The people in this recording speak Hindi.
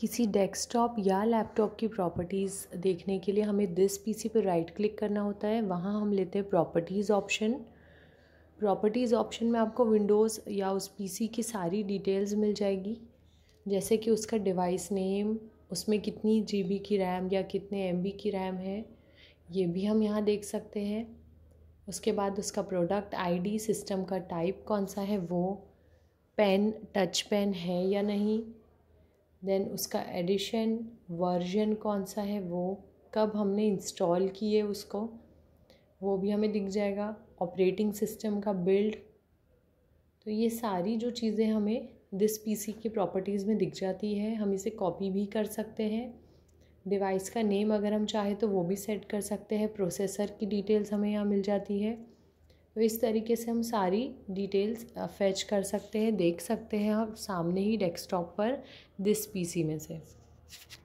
किसी डेस्कटॉप या लैपटॉप की प्रॉपर्टीज़ देखने के लिए हमें दिस पीसी पर राइट क्लिक करना होता है वहाँ हम लेते हैं प्रॉपर्टीज़ ऑप्शन प्रॉपर्टीज़ ऑप्शन में आपको विंडोज़ या उस पीसी की सारी डिटेल्स मिल जाएगी जैसे कि उसका डिवाइस नेम उसमें कितनी जीबी की रैम या कितने एमबी की रैम है ये भी हम यहाँ देख सकते हैं उसके बाद उसका प्रोडक्ट आईडी सिस्टम का टाइप कौन सा है वो पेन टच पेन है या नहीं देन उसका एडिशन वर्जन कौन सा है वो कब हमने इंस्टॉल किए उसको वो भी हमें दिख जाएगा ऑपरेटिंग सिस्टम का बिल्ड तो ये सारी जो चीज़ें हमें दिस पीसी की प्रॉपर्टीज़ में दिख जाती है हम इसे कॉपी भी कर सकते हैं डिवाइस का नेम अगर हम चाहे तो वो भी सेट कर सकते हैं प्रोसेसर की डिटेल्स हमें यहाँ मिल जाती है तो इस तरीके से हम सारी डिटेल्स फैच कर सकते हैं देख सकते हैं आप सामने ही डेस्कटॉप पर दिस पीसी में से